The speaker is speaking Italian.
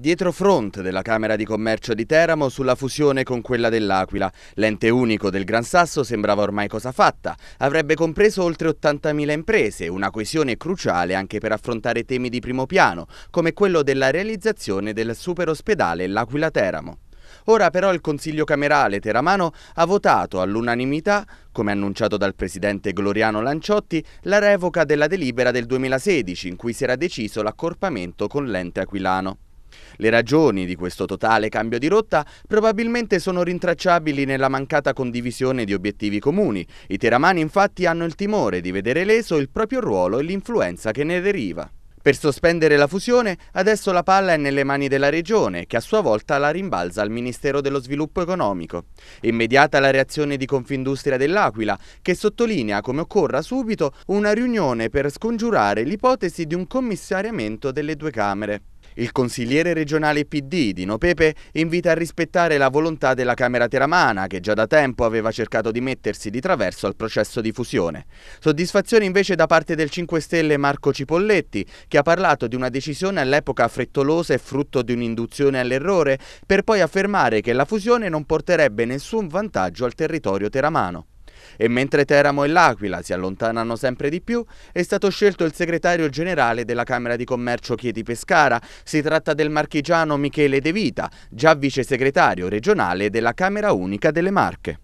Dietro fronte della Camera di Commercio di Teramo sulla fusione con quella dell'Aquila, l'ente unico del Gran Sasso sembrava ormai cosa fatta, avrebbe compreso oltre 80.000 imprese, una coesione cruciale anche per affrontare temi di primo piano, come quello della realizzazione del superospedale L'Aquila Teramo. Ora però il Consiglio Camerale Teramano ha votato all'unanimità, come annunciato dal presidente Gloriano Lanciotti, la revoca della delibera del 2016 in cui si era deciso l'accorpamento con l'ente aquilano. Le ragioni di questo totale cambio di rotta probabilmente sono rintracciabili nella mancata condivisione di obiettivi comuni. I teramani infatti hanno il timore di vedere leso il proprio ruolo e l'influenza che ne deriva. Per sospendere la fusione, adesso la palla è nelle mani della Regione, che a sua volta la rimbalza al Ministero dello Sviluppo Economico. Immediata la reazione di Confindustria dell'Aquila, che sottolinea come occorra subito una riunione per scongiurare l'ipotesi di un commissariamento delle due Camere. Il consigliere regionale PD Dino Pepe invita a rispettare la volontà della Camera Teramana che già da tempo aveva cercato di mettersi di traverso al processo di fusione. Soddisfazione invece da parte del 5 Stelle Marco Cipolletti che ha parlato di una decisione all'epoca frettolosa e frutto di un'induzione all'errore per poi affermare che la fusione non porterebbe nessun vantaggio al territorio teramano. E mentre Teramo e L'Aquila si allontanano sempre di più, è stato scelto il segretario generale della Camera di Commercio Chieti Pescara. Si tratta del marchigiano Michele De Vita, già vice segretario regionale della Camera Unica delle Marche.